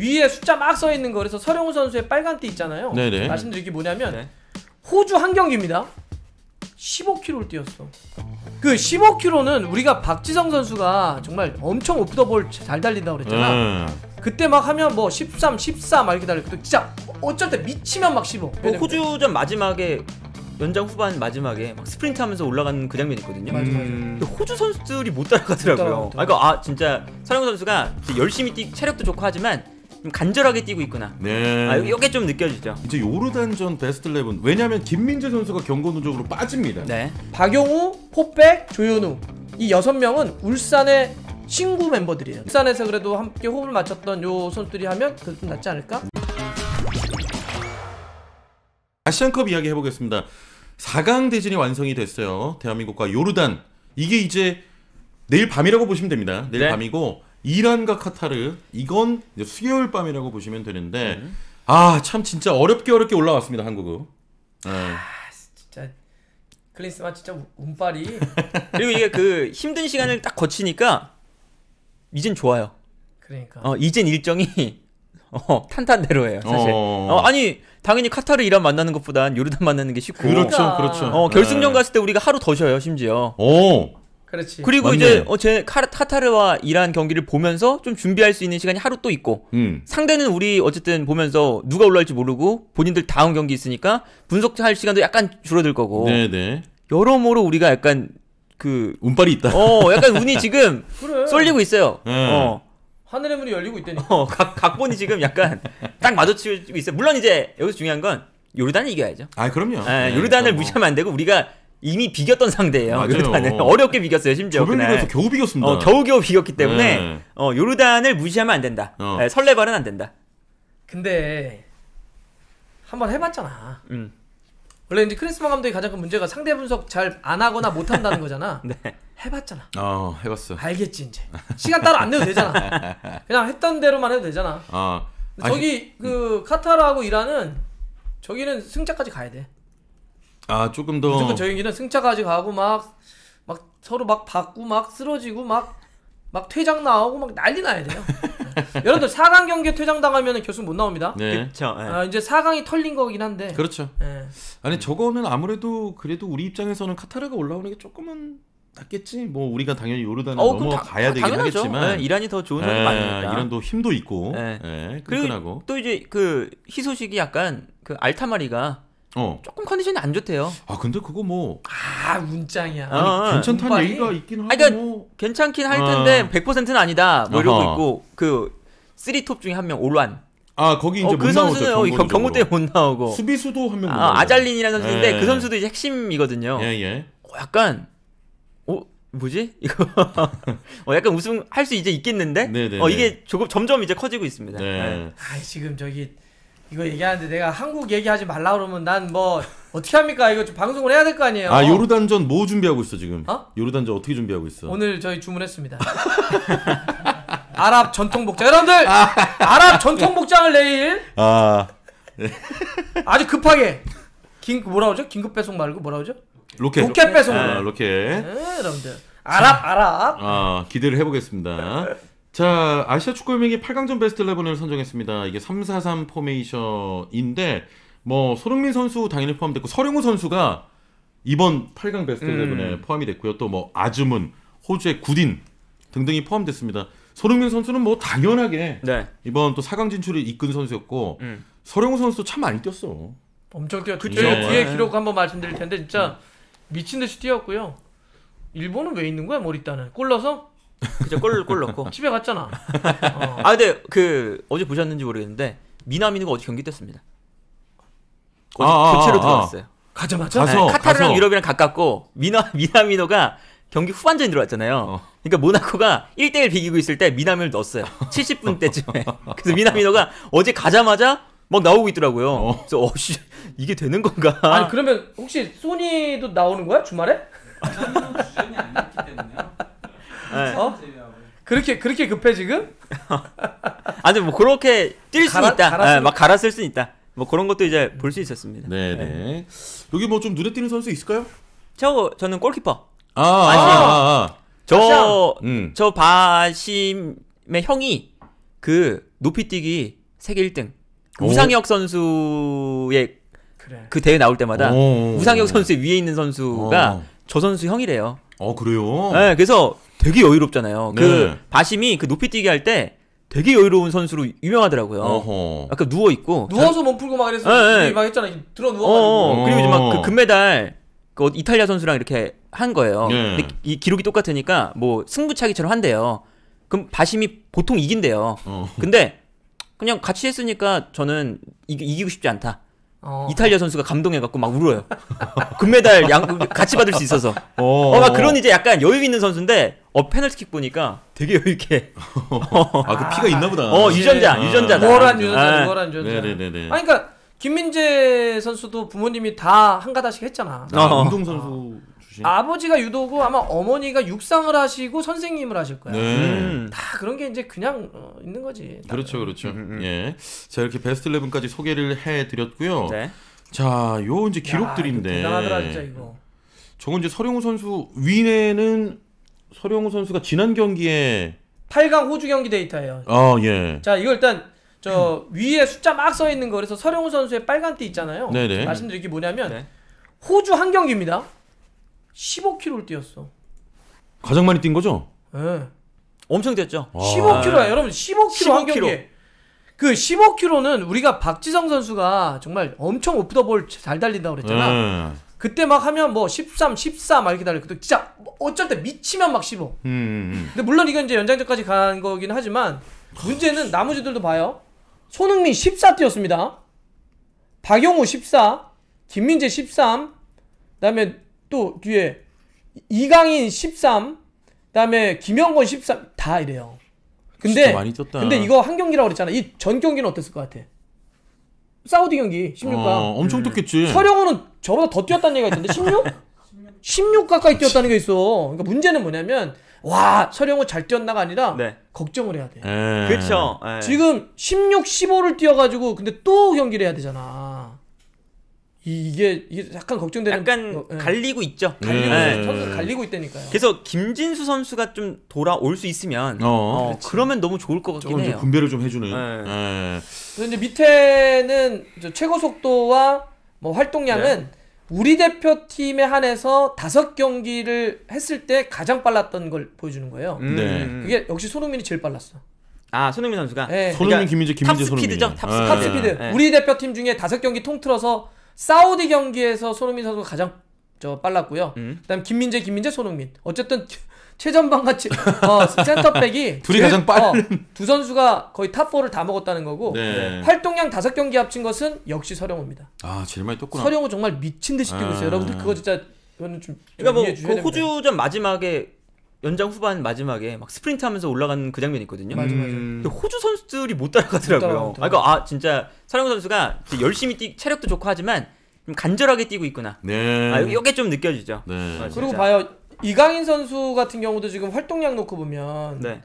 위에 숫자 막 써 있는 거 그래서 서령우 선수의 빨간 띠 있잖아요. 네네. 말씀드릴 게 뭐냐면 네. 호주 한 경기입니다. 15kg를 뛰었어. 그 15kg는 우리가 박지성 선수가 정말 엄청 오프 더 볼 잘 달린다고 그랬잖아. 음. 그때 막 하면 뭐 13, 14 막 이렇게 달리고 진짜 어쩔 때 미치면 막 15. 뭐 호주전 마지막에 연장 후반 마지막에 막 스프린트 하면서 올라가는 그 장면이 있거든요. 맞아, 맞아. 음. 근 호주 선수들이 못 따라가더라고요. 아, 그러니까 아, 진짜 서영 선수가 열심히 뛰, 체력도 좋고 하지만 좀 간절하게 뛰고 있구나. 네. 아, 요게 좀 느껴지죠. 이제 요르단전 베스트 11왜냐면 김민재 선수가 경고 누적으로 빠집니다. 네. 박용우, 포백, 조현우 이 여섯 명은 울산의 신구 멤버들이에요. 울산에서 그래도 함께 호흡을 맞췄던 요 선수들이 하면 그좀 낫지 않을까? 아시안컵 이야기 해보겠습니다. 4강 대진이 완성이 됐어요. 대한민국과 요르단. 이게 이제 내일 밤이라고 보시면 됩니다. 내일 네. 밤이고 이란과 카타르 이건 이제 수개월 밤이라고 보시면 되는데 음. 아참 진짜 어렵게 어렵게 올라왔습니다 한국은. 네. 아 진짜 클린스만 아, 진짜 운빨이. 그리고 이게 그 힘든 시간을 딱 거치니까 이젠 좋아요. 그러니까. 어 이젠 일정이 어, 탄탄대로예요 사실. 어... 어, 아니 당연히 카타르 이란 만나는 것보단 요르단 만나는 게 쉽고. 그렇죠, 그러니까. 그렇죠. 어 네. 결승전 네. 갔을 때 우리가 하루 더 쉬어요 심지어. 오. 그렇지. 그리고 맞네. 이제 어제 카타르와 이란 경기를 보면서 좀 준비할 수 있는 시간이 하루 또 있고 음. 상대는 우리 어쨌든 보면서 누가 올라올지 모르고 본인들 다음 경기 있으니까 분석할 시간도 약간 줄어들 거고 네네. 네. 여러모로 우리가 약간 그 운빨이 있다. 어, 약간 운이 지금 그래. 쏠리고 있어요. 음. 어. 하늘의 문이 열리고 있다니. 어, 각 각본이 지금 약간 딱 마주치고 있어요. 물론 이제 여기서 중요한 건 요르단을 이겨야죠. 아, 그럼요. 아, 네, 요르단을 그러 뭐. 무시하면 안 되고 우리가 이미 비겼던 상대예요. 요르단을 어렵게 비겼어요. 심지어 조별리그에서 겨우 비겼습니다. 어, 겨우겨우 비겼기 때문에 네. 어, 요르단을 무시하면 안 된다. 어. 네, 설레발은 안 된다. 근데 한번 해봤잖아. 음. 원래 이제 크리스마 감독이 가장 큰 문제가 상대 분석 잘 안 하거나 못 한다는 거잖아. 네. 해봤잖아. 어, 해봤어. 알겠지 이제. 시간 따로 안 내도 되잖아. 그냥 했던 대로만 해도 되잖아. 어. 저기 아니, 그 음. 카타르하고 이란은 저기는 승자까지 가야 돼. 아 조금 더 무조건 저 경기는 승차까지 가고 막 막 서로 막 받고 막 쓰러지고 막 막 퇴장 나오고 막 난리 나야 돼요. 여러분들 4강 경기에 퇴장 당하면 결승 못 나옵니다. 네. 그렇죠. 네. 아, 이제 4강이 털린 거긴 한데. 그렇죠. 네. 아니 저거는 아무래도 그래도 우리 입장에서는 카타르가 올라오는 게 조금은 낫겠지. 뭐 우리가 당연히 요르단을 어, 넘어가야 되긴 당연하죠. 하겠지만 네, 이란이 더 좋은 선수 많으니까. 이란 또 힘도 있고. 네. 끈끈하고. 또 이제 그 희소식이 약간 그 알타마리가 어. 조금 컨디션이 안 좋대요. 아 근데 그거 뭐. 아 운짱이야. 아, 괜찮다는 운빨이? 얘기가 있긴 그러니까 하고. 아, 그러니까 뭐... 괜찮긴 할 텐데 아. 100%는 아니다. 뭐 이러고 아하. 있고 그 쓰리톱 중에 한 명 올란. 아 거기 이제 어, 그 선수는 나오죠, 경고 때문에 못 나오고 수비수도 한 명. 아, 아잘린이라는 선수인데 예. 그 선수도 이제 핵심이거든요. 예 예. 어, 약간 어 뭐지 이거 어 약간 우승 할 수 이제 있겠는데. 네네. 네, 어 네. 이게 조금 점점 이제 커지고 있습니다. 네. 네. 아 지금 저기 이거 얘기하는데 내가 한국 얘기하지 말라 그러면 난 뭐 어떻게 합니까? 이거 좀 방송을 해야 될 거 아니에요. 아 요르단전 뭐 준비하고 있어 지금? 어? 요르단전 어떻게 준비하고 있어? 오늘 저희 주문했습니다. 아랍 전통 복장 여러분들 아. 아랍 전통 복장을 내일 아 네. 아주 급하게 긴 뭐라 그죠 긴급 배송 말고 뭐라 그죠 로켓 로켓 배송 아, 로켓 네, 여러분들 아랍 아랍 아 기대를 해보겠습니다. 자, 아시아 축구연맹이 8강전 베스트 11을 선정했습니다. 이게 3-4-3 포메이션인데 뭐 손흥민 선수 당연히 포함됐고 서령우 선수가 이번 8강 베스트 11에 음. 포함이 됐고요. 또 뭐 아즈문, 호주의 구딘 등등이 포함됐습니다. 손흥민 선수는 뭐 당연하게 네. 이번 또 4강 진출을 이끈 선수였고 음. 서령우 선수 참 많이 뛰었어. 엄청 뛰었죠. 그 뒤에 네. 기록 한번 말씀드릴 텐데 진짜 미친 듯이 뛰었고요. 일본은 왜 있는 거야 머리따는? 골라서 그죠 골골 넣고 집에 갔잖아. 어. 아 근데 그 어제 보셨는지 모르겠는데 미나미누가 어제 경기 뛰었습니다. 어제 아, 아, 교체로 아, 아. 들어왔어요. 가자마자 가서, 네, 카타르랑 가서. 유럽이랑 가깝고 미나 미나미노가 경기 후반전에 들어왔잖아요. 어. 그러니까 모나코가 1대1 비기고 있을 때 미나미를 넣었어요. 70분 때쯤에. 그래서 미나미노가 어제 가자마자 막 나오고 있더라고요. 어. 그래서 어씨 이게 되는 건가? 아니 그러면 혹시 소니도 나오는 거야 주말에? 네. 어? 그렇게 그렇게 급해 지금? 아니 뭐 그렇게 뛸 수 있다. 갈아 네, 막 갈아 쓸수 있다. 뭐 그런 것도 이제 볼 수 있었습니다. 네네. 네. 여기 뭐 좀 눈에 띄는 선수 있을까요? 저 저는 골키퍼. 아, 아, 아, 아. 저저 아. 아, 아. 음. 바심의 형이 그 높이뛰기 세계 1등 그 우상혁 선수의 그래. 그 대회 나올 때마다 오 우상혁 선수 위에 있는 선수가 오. 어. 저 선수 형이래요. 어 그래요? 네, 그래서 되게 여유롭잖아요. 그 네. 바심이 그 높이뛰기 할 때 되게 여유로운 선수로 유명하더라고요. 어허. 아까 누워 있고 누워서 몸 풀고 막 그래서 네, 네. 막 했잖아. 들어 누워 가지고. 어, 어. 어. 그리고 이제 막 그 금메달 그 이탈리아 선수랑 이렇게 한 거예요. 네. 근데 이 기록이 똑같으니까 뭐 승부차기처럼 한대요. 그럼 바심이 보통 이긴대요. 어. 근데 그냥 같이 했으니까 저는 이, 이기고 싶지 않다. 어. 이탈리아 선수가 감동해갖고 막 울어요. 금메달 양, 같이 받을 수 있어서. 어. 어, 막 그런 이제 약간 여유 있는 선수인데, 어, 페널티킥 보니까 되게 여유있게. 아, 그 피가 있나 보다. 어, 유전자, 네. 유전자다. 우한 아, 유전자, 우월한 유전자. 네네네. 아, 그러니까, 김민재 선수도 부모님이 다 한가닥씩 했잖아. 아, 어. 운동선수. 그렇 아버지가 유도고 아마 어머니가 육상을 하시고 선생님을 하실 거야. 네. 음. 다 그런 게 이제 그냥 어, 있는 거지. 그렇죠, 그렇죠. 음, 음, 음. 예. 자 이렇게 베스트 11까지 소개를 해드렸고요. 네. 자, 요 이제 기록들인데. 야, 대단하더라 진짜 이거. 저건 이제 서령우 선수 위내는 서령우 선수가 지난 경기에 8강 호주 경기 데이터예요. 아 예. 자 이거 일단 저 위에 숫자 막 써 있는 거래서 서령우 선수의 빨간 띠 있잖아요. 네네. 말씀드릴 게 뭐냐면 네. 호주 한 경기입니다. 15km를 뛰었어. 가장 많이 뛴 거죠? 예. 엄청 뛰었죠. 15km야. 여러분 15km, 한경기그 15km는 우리가 박지성 선수가 정말 엄청 오프 더볼 잘달린다 그랬잖아. 음. 그때 막 하면 뭐 13, 14 막 이렇게 달려. 그때 진짜 뭐 어쩔 때 미치면 막 15. 음, 음, 음. 근데 물론 이건 이제 연장전까지 간 거긴 하지만 문제는 나머지들도 봐요. 손흥민 14 뛰었습니다. 박용우 14, 김민재 13, 그다음에 또 뒤에 이강인 13, 그다음에 김영건 13다 이래요. 근데 근데 이거 한 경기라고 그랬잖아. 이 전 경기는 어땠을 것 같아? 사우디 경기 16강. 어, 엄청 뛰겠지. 음. 서령호는 저보다 더 뛰었다는 얘기가 있던데 16? 16 가까이 뛰었다는 게 있어. 그러니까 문제는 뭐냐면 와 서령호 잘 뛰었나가 아니라 네. 걱정을 해야 돼. 그렇죠. 지금 16, 15를 뛰어가지고 근데 또 경기를 해야 되잖아. 이게 이게 약간 걱정되는 약간 어, 네. 갈리고 있죠. 예. 갈리고 네. 예. 선수 갈리고 있다니까요. 그래서 김진수 선수가 좀 돌아올 수 있으면 어, 어 그러면 너무 좋을 것 같긴 해요. 분배를 좀 해주는. 네. 그래서 이제 밑에는 최고 속도와 뭐 활동량은 네. 우리 대표팀에 한해서 다섯 경기를 했을 때 가장 빨랐던 걸 보여주는 거예요. 음. 네. 그게 역시 손흥민이 제일 빨랐어. 아 손흥민 선수가. 손흥민 그러니까 김민재 김민재 탑스피드죠 탑스피드. 우리 대표팀 중에 다섯 경기 통틀어서 사우디 경기에서 손흥민 선수가 가장 저 빨랐고요. 음. 그다음 김민재, 김민재, 손흥민. 어쨌든 최전방 같이 어, 센터백이 둘이 제일, 가장 어, 빠른 어, 두 선수가 거의 탑 4를 다 먹었다는 거고 네. 활동량 다섯 경기 합친 것은 역시 서령호입니다. 아 제일 많이 떴구나. 서령호 정말 미친 듯이 뛰고 있어요. 아. 여러분들 그거 진짜 이거는 좀 그러니까 뭐그 호주전 마지막에 연장 후반 마지막에 막 스프린트 하면서 올라가는 그 장면이 있거든요. 맞아, 맞아. 음. 근데 호주 선수들이 못 따라가더라고요. 못 따라가, 아, 그러니아 진짜 서령 선수가 열심히 뛰 체력도 좋고 하지만 좀 간절하게 뛰고 있구나. 네. 아, 이게좀 느껴지죠. 네. 아, 그리고 봐요. 이강인 선수 같은 경우도 지금 활동량 놓고 보면 네.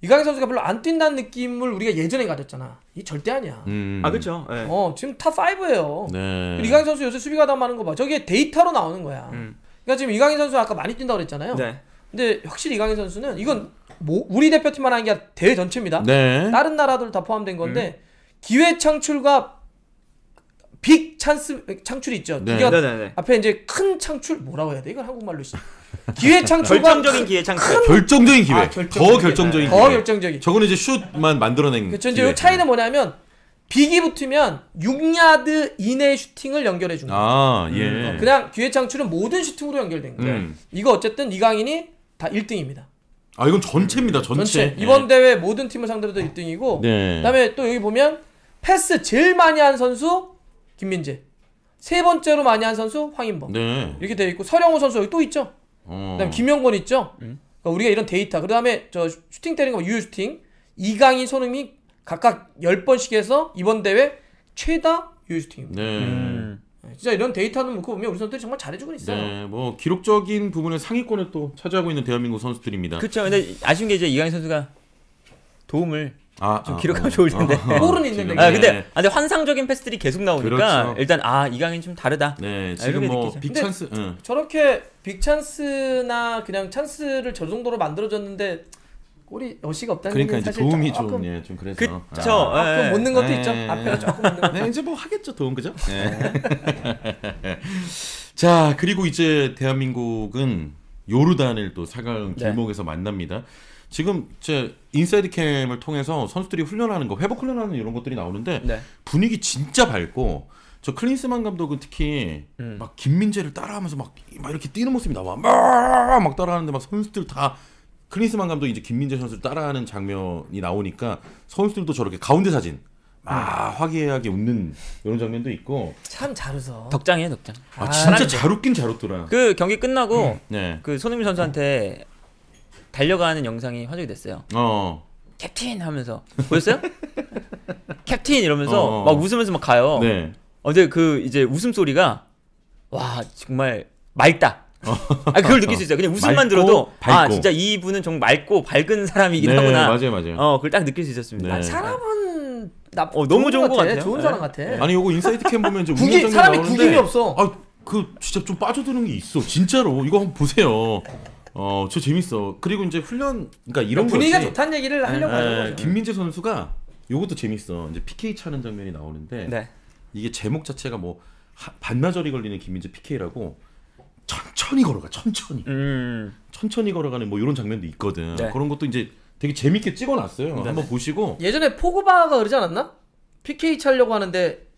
이강인 선수가 별로 안 뛴다는 느낌을 우리가 예전에 가졌잖아. 이 절대 아니야. 음. 아 그렇죠. 네. 어 지금 탑 5예요. 네. 이강인 선수 요새 수비가 담하는 거 봐. 저게 데이터로 나오는 거야. 음. 그러니까 지금 이강인 선수 아까 많이 뛴다 고 그랬잖아요. 네. 근데 확실히 이강인 선수는 이건 음. 뭐 우리 대표팀만 하는 게 아니라 대회 전체입니다. 네. 다른 나라들 다 포함된 건데 음. 기회 창출과 빅 찬스 창출이 있죠. 네. 두 네, 네, 네, 앞에 이제 큰 창출 뭐라고 해야 돼? 이건 한국말로 기회 창출 결정적인 기회 창출 큰... 결정적인 기회 아, 결정적인 더 결정적인 기회. 더 결정적인 저거는 이제 슛만 만들어낸 그렇죠. 이 차이는 뭐냐면 빅이 붙으면 6야드 이내 슈팅을 연결해 준거 아, 예. 음, 그냥 기회 창출은 모든 슈팅으로 연결된 거예요. 음. 이거 어쨌든 이강인이 다 1등입니다. 아 이건 전체입니다. 전체. 전체. 예. 이번 네. 대회 모든 팀을 상대로 도 1등이고 네. 그다음에 또 여기 보면 패스 제일 많이 한 선수 김민재. 세 번째로 많이 한 선수 황인범. 네. 이렇게 되어 있고 서령호 선수 여기 또 있죠. 어. 그다음 에 김영권 있죠. 음. 그러니까 우리가 이런 데이터. 그다음에 저 슈팅 때리는 거 유효 슈팅. 이강인 손흥민 각각 10번씩 해서 이번 대회 최다 유효 슈팅입니다. 네. 음. 네, 진짜 이런 데이터는 놓고 뭐 보면 우리 선수들이 정말 잘해주고 있어요. 네, 뭐 기록적인 부분에 상위권을 또 차지하고 있는 대한민국 선수들입니다. 그렇죠. 근데 아쉬운 게 이제 이강인 선수가 도움을 아, 좀 아, 기록하면 어, 좋을 텐데. 아, 골은 있는데. 아, 근데, 아, 근데 환상적인 패스들이 계속 나오니까 그렇죠. 일단 아 이강인 좀 다르다. 네, 아, 지금 뭐 빅찬스. 응. 저렇게 빅찬스나 그냥 찬스를 저 정도로 만들어줬는데 골이 여시가 없다는 그러니까 이제 도움이 조금, 예, 그래서 그쵸 아, 아, 예, 못는 것도 예, 있죠 앞에 조금 못는 네, 이제 뭐 하겠죠 도움 그죠 네. 예. 자 그리고 이제 대한민국은 요르단을 또 사강 네. 길목에서 네. 만납니다 지금 제 인사이드 캠을 통해서 선수들이 훈련하는 거 회복 훈련하는 이런 것들이 나오는데 네. 분위기 진짜 밝고 저 클린스만 감독은 특히 음. 막 김민재를 따라하면서 막, 이렇게 뛰는 모습이 나와 막 따라하는데 막 선수들 다 크리스만 감독이 이제 김민재 선수를 따라하는 장면이 나오니까 선수들도 저렇게 가운데 사진 아 화기애애하게 웃는 이런 장면도 있고 참 잘 웃어 덕장이에요 덕장 아, 아 진짜 잘, 네. 잘 웃긴 잘 웃더라 그 경기 끝나고 응. 음. 네. 그 손흥민 선수한테 달려가는 영상이 화제이 됐어요 어 캡틴 하면서 보셨어요? 캡틴 이러면서 어막 웃으면서 막 가요 네. 어제 그 이제 웃음소리가 와 정말 맑다 아 그걸 느낄 수 있어요. 그냥 웃음만 들어도 아, 밝고. 아 진짜 이 분은 좀 맑고 밝은 사람이긴 네, 하구나. 맞아요, 맞아요. 어 그걸 딱 느낄 수 있었습니다. 네. 아, 사람은 나 어, 너무 좋은 것 같아. 같아요. 좋은 사람 네. 같아. 네. 아니 요거 인사이트 캠 보면 이 구기 사람이 구김이 없어. 아그 진짜 좀 빠져드는 게 있어. 진짜로 이거 한번 보세요. 어, 저 재밌어. 그리고 이제 훈련, 그러니까 이런 그러니까 분위기가 좋다는 얘기를 네. 하려고 하는 거죠. 김민재 선수가 요것도 재밌어. 이제 PK 차는 장면이 나오는데 네. 이게 제목 자체가 뭐 하, 반나절이 걸리는 김민재 PK라고 천천히 걸어가 천천히 음. 천천히 걸어가는 뭐 이런 장면도 있거든 네. 그런 것도 이제 되게 재밌게 찍어놨어요 네네. 한번 보시고 예전에 포그바가 그러지 않았나? PK 차려고 하는데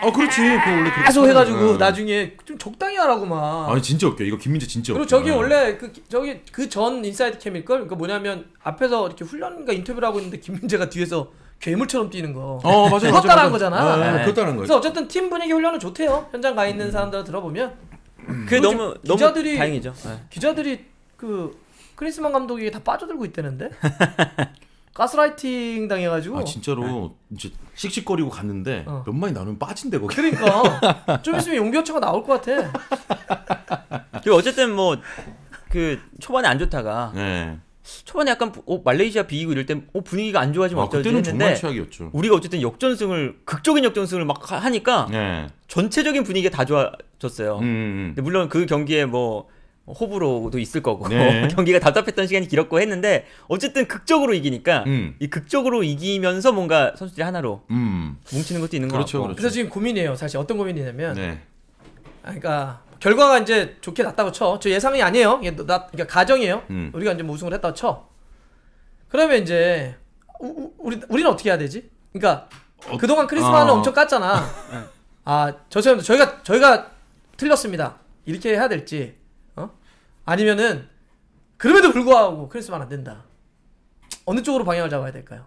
아 그렇지 그 원래 계속 해가지고 네. 나중에 좀 적당히 하라고 막 아니 진짜 웃겨 이거 김민재 진짜 그리고 저기 네. 원래 그 저기 그 전 인사이드 캠일걸 그러니까 뭐냐면 앞에서 이렇게 훈련과 인터뷰를 하고 있는데 김민재가 뒤에서 괴물처럼 뛰는 거. 어, 맞아요. 그것 따라한 거잖아. 아, 네. 네, 네. 그것 따라거 그래서 어쨌든 팀 분위기 훈련은 좋대요. 현장 가 있는 사람들 들어보면. 그게 너무 기자들이, 너무 다행이죠. 네. 기자들이 그 크리스만 감독이 다 빠져들고 있다는데 가스라이팅 당해가지고 아 진짜로 네. 이제 씩씩거리고 갔는데 어. 몇 마리 나누면 빠진대 거기. 그러니까 좀 있으면 용기어처가 나올 것 같아. 그리고 어쨌든 뭐 그 초반에 안 좋다가. 네. 초반에 약간 어, 말레이시아 비기고 이럴 때 어, 분위기가 안 좋아지면 아, 어쩌지 했는데 최악이었죠. 우리가 어쨌든 역전승을 극적인 역전승을 막 하니까 네. 전체적인 분위기가 다 좋아졌어요. 음, 음, 음. 근데 물론 그 경기에 뭐 호불호도 있을 거고 네. 경기가 답답했던 시간이 길었고 했는데 어쨌든 극적으로 이기니까 음. 이 극적으로 이기면서 뭔가 선수들이 하나로 음. 뭉치는 것도 있는 거죠 그렇죠, 그렇죠. 그래서 지금 고민이에요. 사실 어떤 고민이냐면 네. 아, 그러니까 결과가 이제 좋게 났다고 쳐. 저 예상이 아니에요. 이게 나, 그러니까 가정이에요. 음. 우리가 이제 뭐 우승을 했다고 쳐. 그러면 이제 우, 우리 우리는 어떻게 해야 되지? 그러니까 어, 그동안 크리스마는 스 아. 어. 엄청 깠잖아. 네. 아, 저죄송합 저희가 저희가 틀렸습니다. 이렇게 해야 될지. 어? 아니면은 그럼에도 불구하고 크리스마는 안 된다. 어느 쪽으로 방향을 잡아야 될까요?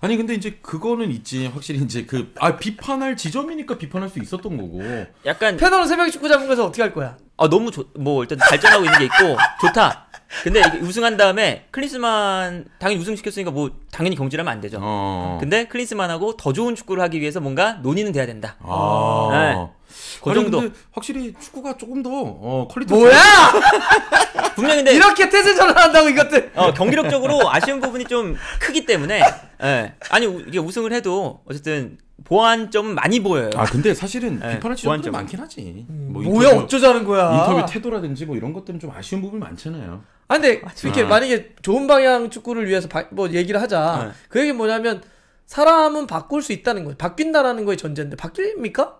아니 근데 이제 그거는 있지 확실히 이제 그 아 비판할 지점이니까 비판할 수 있었던 거고 약간 패널은 새벽 축구 잡은 거에서 어떻게 할 거야? 아 너무 좋 뭐 일단 발전하고 있는 게 있고 좋다. 근데 이게 우승한 다음에 클린스만 당연히 우승시켰으니까 뭐 당연히 경질하면 안 되죠. 어. 근데 클린스만하고 더 좋은 축구를 하기 위해서 뭔가 논의는 돼야 된다. 아. 네. 그 정도. 확실히 축구가 조금 더 어, 퀄리티. 뭐야? 분명 근데 이렇게 태세 전환한다고 이것들. 어 경기력적으로 아쉬운 부분이 좀 크기 때문에. 예. 아니 이게 우승을 해도 어쨌든 보완점 많이 보여요. 아 근데 사실은 예, 비판할 지점도 많긴 하지. 음, 뭐 뭐야 인터뷰, 어쩌자는 거야. 인터뷰 태도라든지 뭐 이런 것들은 좀 아쉬운 부분 많잖아요. 아 근데 아, 이렇게 아. 만약에 좋은 방향 축구를 위해서 바, 뭐 얘기를 하자. 네. 그 얘기 뭐냐면 사람은 바꿀 수 있다는 거예요. 바뀐다라는 거의 전제인데 바뀝니까?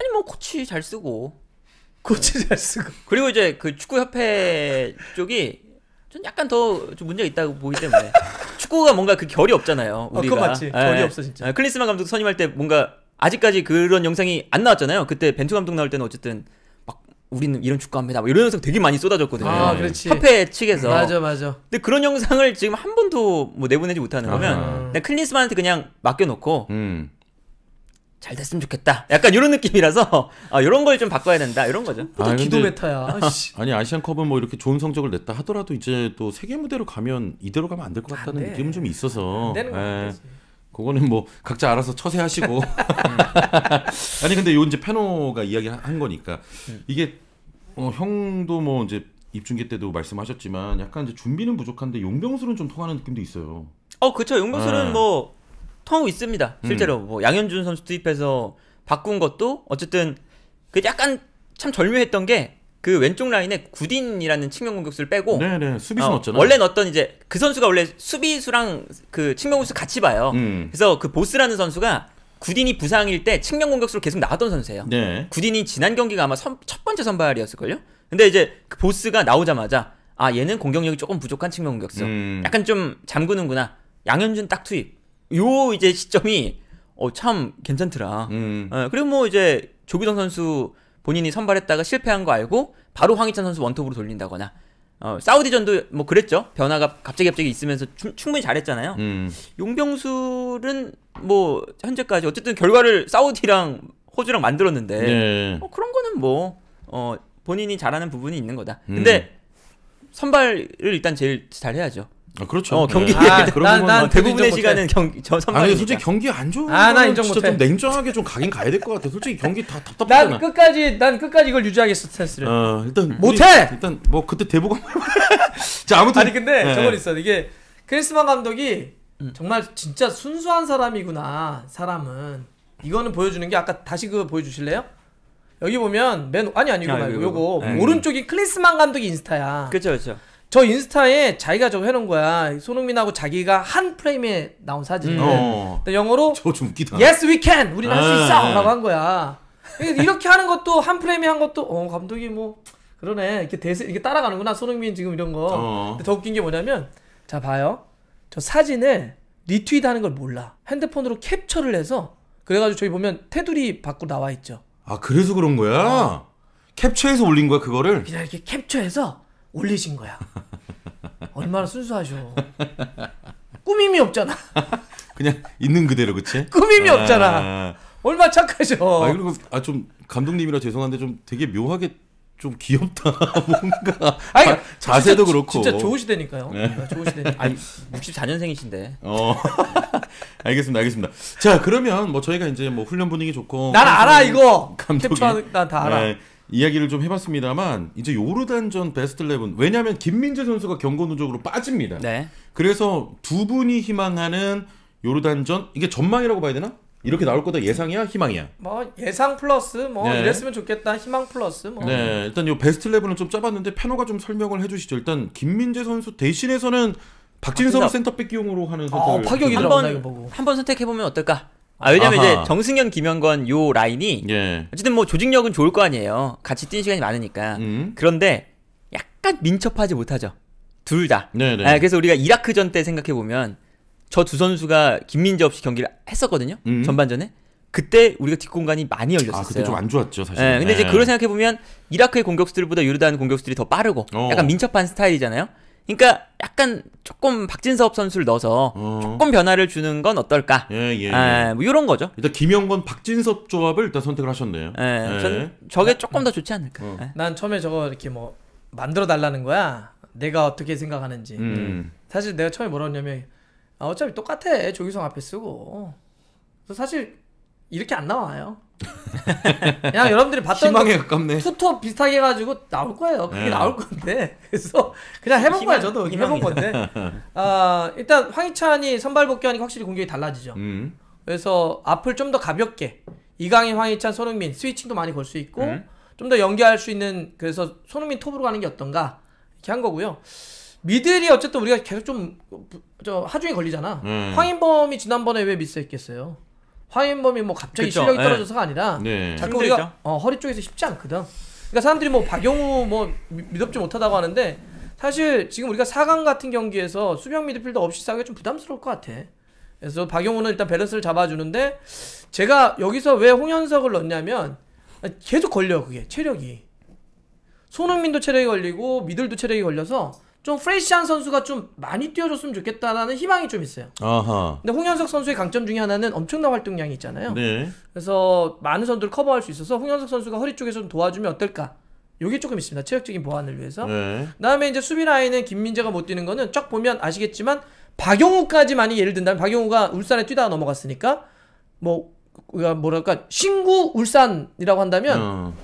아니 뭐 코치 잘 쓰고 코치 잘 쓰고 그리고 이제 그 축구협회 쪽이 좀 약간 더 좀 문제가 있다고 보기 때문에 축구가 뭔가 그 결이 없잖아요 어, 우리가 어, 그건 맞지 예. 결이 없어 진짜 예, 클린스만 감독 선임할 때 뭔가 아직까지 그런 영상이 안 나왔잖아요 그때 벤투 감독 나올 때는 어쨌든 막 우리는 이런 축구합니다 뭐 이런 영상 되게 많이 쏟아졌거든요 아, 그렇지. 협회 측에서 맞아 맞아 근데 그런 영상을 지금 한 번도 뭐 내보내지 못하는 거면 아하. 그냥 클린스만한테 그냥 맡겨놓고 음. 잘 됐으면 좋겠다. 약간 이런 느낌이라서 아, 이런 걸 좀 바꿔야 된다. 이런 거죠. 아, 기도 메타야. 아니 아시안컵은 뭐 이렇게 좋은 성적을 냈다 하더라도 이제 또 세계 무대로 가면 이대로 가면 안 될 것 같다는 느낌은 좀 있어서. 안 예. 그거는 뭐 각자 알아서 처세하시고. 음. 아니 근데 요 이제 페노가 이야기한 거니까 음. 이게 어, 형도 뭐 이제 입중계 때도 말씀하셨지만 약간 이제 준비는 부족한데 용병술은 좀 통하는 느낌도 있어요. 어 그렇죠. 용병술은 예. 뭐 통하고 있습니다. 음. 실제로 음. 뭐 양현준 선수 투입해서 바꾼 것도 어쨌든 그 약간 참 절묘했던 게 그 왼쪽 라인에 구딘이라는 측면 공격수를 빼고 네네 수비수 넣었잖아요. 어, 원래 넣었던 이제 그 선수가 원래 수비수랑 그 측면 공격수 같이 봐요. 음. 그래서 그 보스라는 선수가 구딘이 부상일 때 측면 공격수로 계속 나왔던 선수예요. 네. 구딘이 지난 경기가 아마 선, 첫 번째 선발이었을걸요. 근데 이제 그 보스가 나오자마자 아 얘는 공격력이 조금 부족한 측면 공격수. 음. 약간 좀 잠그는구나. 양현준 딱 투입. 요 이제 시점이 어, 참 괜찮더라. 음. 어, 그리고 뭐 이제 조규성 선수 본인이 선발했다가 실패한 거 알고 바로 황희찬 선수 원톱으로 돌린다거나 어, 사우디전도 뭐 그랬죠. 변화가 갑자기 갑자기 있으면서 추, 충분히 잘했잖아요. 음. 용병술은 뭐 현재까지 어쨌든 결과를 사우디랑 호주랑 만들었는데 네. 어, 그런 거는 뭐 어, 본인이 잘하는 부분이 있는 거다. 음. 근데 음. 선발을 일단 제일 잘해야죠. 아, 그렇죠. 어, 경기. 네. 아, 난, 난 대부분의 시간은 경, 저 선발. 아니, 솔직히 경기 안 좋은. 아, 나인좀 냉정하게 좀 가긴 가야 될 것 같아. 솔직히 경기 다 답답하잖아. 난 끝까지, 난 끝까지 이걸 유지하겠어 스탠스를. 어, 일단 못해. 일단 뭐 그때 대보가. 자, 아무튼. 아니 근데 네. 저건 있어. 이게 크리스만 감독이 음. 정말 진짜 순수한 사람이구나. 사람은 이거는 보여주는 게 아까 다시 그 보여주실래요? 여기 보면 맨 아니 아니구나. 아, 요거, 요거. 음. 네. 오른쪽이 크리스만 감독이 인스타야. 그렇죠, 그렇죠. 저 인스타에 자기가 저 해놓은 거야. 손흥민하고 자기가 한 프레임에 나온 사진. 음. 어. 영어로 저좀 웃기다. Yes we can. 우리는 할 수 있어라고 네. 한 거야. 이렇게 하는 것도 한 프레임에 한 것도 어 감독이 뭐 그러네 이렇게 대세 이렇게 따라가는구나 손흥민 지금 이런 거. 어. 근데 더 웃긴 게 뭐냐면 자 봐요. 저 사진을 리트윗하는 걸 몰라. 핸드폰으로 캡처를 해서 그래가지고 저희 보면 테두리 밖으로 나와 있죠. 아 그래서 그런 거야? 어. 캡처해서 올린 거야 그거를? 그냥 이렇게 캡처해서 올리신 거야. 얼마나 순수하셔. 꾸밈이 없잖아. 그냥 있는 그대로 그치? 꾸밈이 아... 없잖아. 얼마 착하셔. 아 그리고 아좀 감독님이라 죄송한데 좀 되게 묘하게 좀 귀엽다 뭔가 아니, 자, 자세도 진짜, 그렇고 진짜 좋으시다니까요. 네. 좋으시다니. 아니 64년생이신데. 어. 알겠습니다, 알겠습니다. 자 그러면 뭐 저희가 이제 뭐 훈련 분위기 좋고. 난 알아 이거. 감독이 캡처하는 난다 알아. 네. 이야기를 좀 해봤습니다만 이제 요르단전 베스트 11 왜냐하면 김민재 선수가 경고 누적으로 빠집니다. 네. 그래서 두 분이 희망하는 요르단전 이게 전망이라고 봐야 되나? 이렇게 나올 거다 예상이야 희망이야. 뭐 예상 플러스 뭐 네. 이랬으면 좋겠다 희망 플러스 뭐. 네 일단 요 베스트 11은 좀 짜봤는데 패너가 좀 설명을 해주시죠. 일단 김민재 선수 대신에서는박진성박 센터백기용으로 하는 어, 선택을 아, 파격이더라 한번 선택해 보면 어떨까? 아, 왜냐면 아하. 이제 정승현, 김영건 요 라인이 예. 어쨌든 뭐 조직력은 좋을 거 아니에요. 같이 뛴 시간이 많으니까. 음. 그런데 약간 민첩하지 못하죠. 둘 다. 네네. 네. 아, 그래서 우리가 이라크전 때 생각해 보면 저 두 선수가 김민재 없이 경기를 했었거든요. 음. 전반전에. 그때 우리가 뒷공간이 많이 열렸었어요. 아, 그때 좀 안 좋았죠, 사실. 네, 근데 네. 이제 그걸 생각해 보면 이라크의 공격수들보다 요르단 공격수들이 더 빠르고 어. 약간 민첩한 스타일이잖아요. 그러니까 약간 조금 박진섭 선수를 넣어서 어. 조금 변화를 주는 건 어떨까? 예, 예. 예. 예, 뭐 이런 거죠. 일단 김영건 박진섭 조합을 일단 선택을 하셨네요. 예, 예. 전 저게 조금 더 좋지 않을까? 어. 예. 난 처음에 저거 이렇게 뭐 만들어 달라는 거야. 내가 어떻게 생각하는지. 음. 사실 내가 처음에 뭐라 했냐면 아, 어차피 똑같아. 조기성 앞에 쓰고. 사실 이렇게 안 나와요. 그냥 여러분들이 봤던 희투 비슷하게 해가지고 나올 거예요. 그게 네. 나올 건데 그래서 그냥 해본 희망, 거야 저도 해본 건데 아 일단 황희찬이 선발 복귀하니까 확실히 공격이 달라지죠. 음. 그래서 앞을 좀 더 가볍게 이강인, 황희찬, 손흥민 스위칭도 많이 걸 수 있고 음. 좀더 연기할 수 있는 그래서 손흥민 톱으로 가는 게 어떤가 이렇게 한 거고요. 미들이 어쨌든 우리가 계속 좀 저 하중이 걸리잖아. 음. 황인범이 지난번에 왜 미스했겠어요? 화인범이 뭐 갑자기 그쵸, 실력이 예. 떨어져서가 아니라 네. 자꾸 우리가 어, 허리 쪽에서 쉽지 않거든. 그러니까 사람들이 뭐박용우뭐 뭐 믿음지 못하다고 하는데 사실 지금 우리가 4강 같은 경기에서 수병 미드필더 없이 싸우기 좀 부담스러울 것 같아. 그래서 박용우는 일단 밸런스를 잡아주는데 제가 여기서 왜 홍현석을 넣냐면 계속 걸려 그게 체력이 손흥민도 체력이 걸리고 미들도 체력이 걸려서 좀 프레시한 선수가 좀 많이 뛰어줬으면 좋겠다라는 희망이 좀 있어요. 아하. 근데 홍현석 선수의 강점 중에 하나는 엄청난 활동량이 있잖아요. 네. 그래서 많은 선수를 커버할 수 있어서 홍현석 선수가 허리 쪽에서 좀 도와주면 어떨까? 요게 조금 있습니다. 체력적인 보완을 위해서. 네. 그다음에 이제 수비 라인은 김민재가 못 뛰는 거는 쫙 보면 아시겠지만 박용우까지 많이 예를 든다면 박용우가 울산에 뛰다가 넘어갔으니까 뭐 뭐랄까 신구 울산이라고 한다면 음.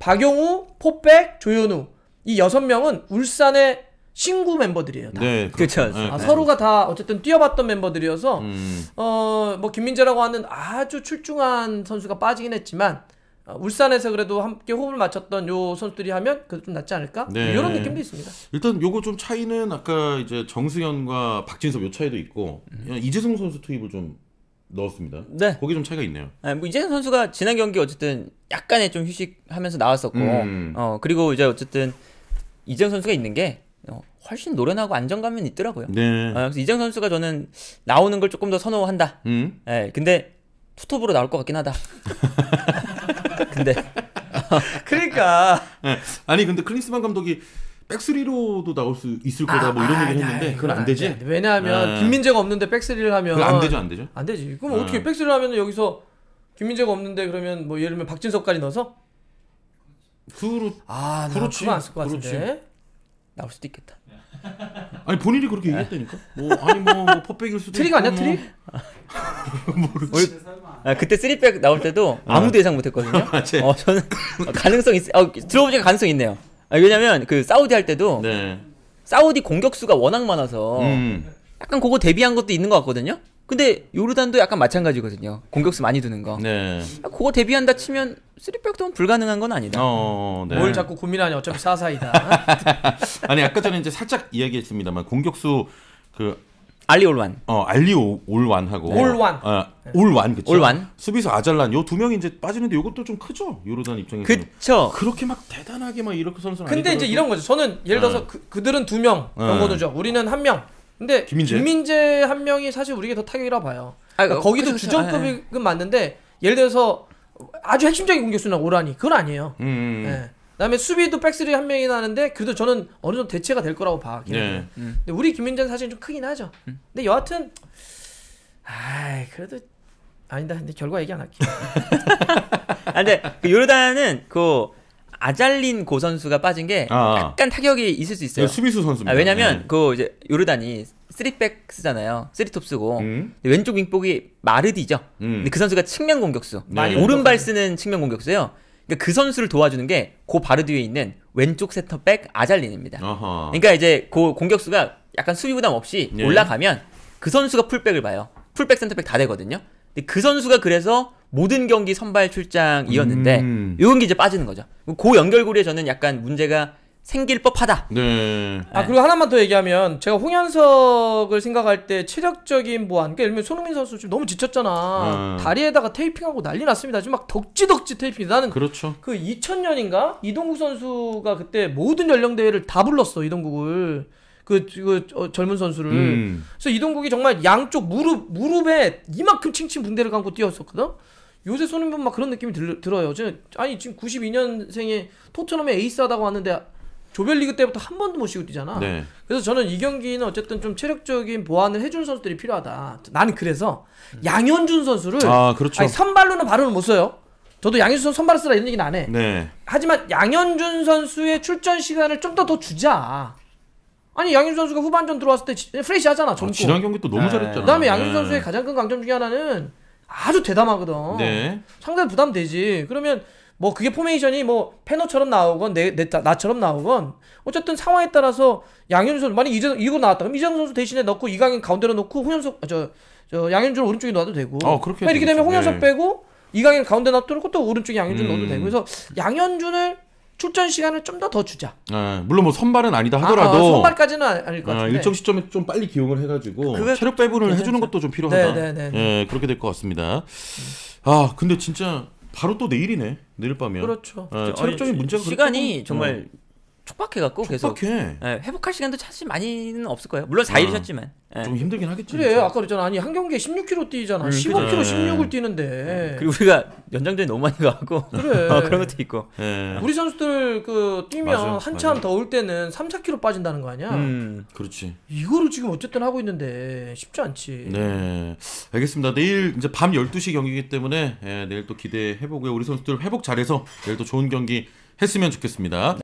박용우, 포백, 조현우 이 여섯 명은 울산에 신구 멤버들이에요. 다. 네, 그렇죠. 그렇죠. 아, 네, 아, 네. 서로가 다 어쨌든 뛰어봤던 멤버들이어서 음. 어뭐 김민재라고 하는 아주 출중한 선수가 빠지긴 했지만 어, 울산에서 그래도 함께 호흡을 맞췄던 요 선수들이 하면 그래도 좀 낫지 않을까? 네. 이런 느낌도 있습니다. 일단 요거 좀 차이는 아까 이제 정승현과 박진섭 요 차이도 있고 음. 이재성 선수 투입을 좀 넣었습니다. 네. 거기 좀 차이가 있네요. 아, 뭐 이재성 선수가 지난 경기 어쨌든 약간의 좀 휴식하면서 나왔었고, 음. 어 그리고 이제 어쨌든 이재성 선수가 있는 게 훨씬 노련하고 안정감은 있더라고요. 네. 어, 그래서 이정 선수가 저는 나오는 걸 조금 더 선호한다. 음. 예, 근데 투톱으로 나올 것 같긴 하다. 근데 그러니까 네. 아니 근데 클린스만 감독이 백스리로도 나올 수 있을 거다 아, 뭐 이런 아, 얘기를 했는데 그건 안 되지. 안 왜냐하면 네. 김민재가 없는데 백스리를 하면 안 되죠, 안 되죠. 안 되지. 그럼 네. 어떻게 백스리를 하면 여기서 김민재가 없는데 그러면 뭐 예를 들면 박진석까지 넣어서 그렇 아, 그렇지. 안쓸 것 같은데. 나올 수도 있겠다. 아니 본인이 그렇게 네. 얘기했다니까. 뭐 아니 뭐, 뭐 퍼백일 수도 트릭 아니야 트릭? 뭐. 모르지. 어, 아, 그때 쓰리백 나올 때도 어. 아무도 예상 못했거든요. 어, 저는 어, 가능성 있. 어, 들어보니까 가능성 있네요. 아, 왜냐면 그 사우디 할 때도 네. 사우디 공격수가 워낙 많아서 음. 약간 그거 대비한 것도 있는 것 같거든요. 근데 요르단도 약간 마찬가지거든요. 공격수 많이 두는 거. 네. 그거 대비한다 치면 쓰백도 불가능한 건 아니다. 어, 어, 네. 뭘 자꾸 고민하냐. 어차피 사사이다. 아니 아까 전에 이제 살짝 이야기했습니다만 공격수 그 알리 올완. 어, 알리 올완하고 네. 올완. 어, 올완 그쵸 올완. 수비수 아잘란 요 두 명이 이제 빠지는데 요것도 좀 크죠. 요르단 입장에서. 그쵸 그렇게 막 대단하게 막 이렇게 선수 근데 이제 이런 거죠. 저는 예를 들어서 네. 그, 그들은 두 명. 네. 경고도죠. 우리는 한 명. 근데 김민재? 김민재 한 명이 사실 우리에게더 타격이라 봐요. 아, 그러니까 어, 거기도 그렇죠. 주전급은 아, 예. 맞는데 예를 들어서 아주 핵심적인 공격수나 오라니 그건 아니에요. 음. 네. 그다음에 수비도 백스리 한 명이 나는데 그래도 저는 어느 정도 대체가 될 거라고 봐. 네. 예. 음. 근데 우리 김민재는 사실 좀 크긴 하죠. 음. 근데 여하튼 아 그래도 아니다. 근데 결과 얘기 안 할게. 아, 근데 그 요르단은 그 아잘린 고 선수가 빠진 게 아, 아. 약간 타격이 있을 수 있어요. 네, 수비수 선수 아, 왜냐면 네. 그 이제 요르단이 쓰리백 스잖아요 쓰리톱 스고 음. 왼쪽 윙복이 마르디죠. 음. 근데 그 선수가 측면 공격수, 네. 네. 오른발 네. 쓰는 측면 공격수예요. 그러니까 그 선수를 도와주는 게 고 바로 뒤에 있는 왼쪽 세터백 아잘린입니다. 어허. 그러니까 이제 그 공격수가 약간 수비 부담 없이 예. 올라가면 그 선수가 풀백을 봐요. 풀백 센터백 다 되거든요. 근데 그 선수가 그래서 모든 경기 선발 출장이었는데 음. 요런 게 이제 빠지는 거죠. 그 연결고리에 저는 약간 문제가 생길 법하다. 네. 아 그리고 하나만 더 얘기하면 제가 홍현석을 생각할 때 체력적인 보완. 그러니까 예를 들면 손흥민 선수 지금 너무 지쳤잖아. 음. 다리에다가 테이핑하고 난리 났습니다. 지금 막 덕지덕지 테이핑. 나는 그렇죠. 그 2000년인가 이동국 선수가 그때 모든 연령대회를 다 불렀어 이동국을. 그, 그 어, 젊은 선수를. 음. 그래서 이동국이 정말 양쪽 무릎 무릎에 이만큼 칭칭 붕대를 감고 뛰었었거든. 요새 손흥민 막 그런 느낌이 들, 들어요. 지금, 아니 지금 92년생에 토트넘의 에이스하다고 하는데 조별리그 때부터 한 번도 못 쉬고 뛰잖아. 네. 그래서 저는 이 경기는 어쨌든 좀 체력적인 보완을 해준 선수들이 필요하다. 나는 그래서 양현준 선수를 아, 그렇죠. 아니, 선발로는 바로는 못 써요. 저도 양현준 선수 선발 쓰라 이런 얘기는 안 해. 네. 하지만 양현준 선수의 출전 시간을 좀 더더 더 주자. 아니 양현준 선수가 후반전 들어왔을 때 프레시 하잖아. 젊 아, 지난 경기 또 너무 네. 잘했잖아. 그다음에 양현준 네. 선수의 가장 큰 강점 중에 하나는 아주 대담하거든. 네. 상당히 부담되지. 그러면 뭐 그게 포메이션이 뭐 페너처럼 나오건 내, 내 나처럼 나오건 어쨌든 상황에 따라서 양현준 선수 만약 이제 이거 나왔다 그럼 이재성 선수 대신에 넣고 이강인 가운데로 놓고 홍현석 저저 아, 저 양현준 오른쪽에 넣어도 되고. 어 그렇게. 이렇게 되면 홍현석 네. 빼고 이강인 가운데 놔두고 또 오른쪽에 양현준 음. 넣어도 되고 그래서 양현준을 출전 시간을 좀 더더 더 주자. 아, 물론 뭐 선발은 아니다 하더라도 아, 어, 선발까지는 아, 아닐 것 아, 같은데 아, 일정 시점에 좀 빨리 기용을 해가지고 그게... 체력 배분을 괜찮죠. 해주는 것도 좀 필요하다. 네네네. 네, 네, 예, 그렇게 될 것 같습니다. 아 근데 진짜 바로 또 내일이네. 내일 밤이야. 그렇죠. 아, 체력적인 문제가 시간이 그렇 정말 어. 촉박해갖고 촉박해. 계속 예, 회복할 시간도 사실 많이는 없을 거예요. 물론 4일이셨지만 아, 예. 좀 힘들긴 하겠지. 그래 진짜. 아까 그랬잖아 아니 한 경기에 16km 뛰잖아. 15km 음, 16을 예. 뛰는데. 그리고 우리가 연장전이 너무 많이 가고 그래. 어, 그런 것도 있고. 예. 우리 선수들 그 뛰면 맞아, 한참 맞아. 더울 때는 3, 4km 빠진다는 거 아니야? 음, 그렇지. 이거를 지금 어쨌든 하고 있는데 쉽지 않지. 네, 알겠습니다. 내일 이제 밤 12시 경기이기 때문에 예, 내일 또 기대해보고요. 우리 선수들 회복 잘해서 내일 또 좋은 경기 했으면 좋겠습니다.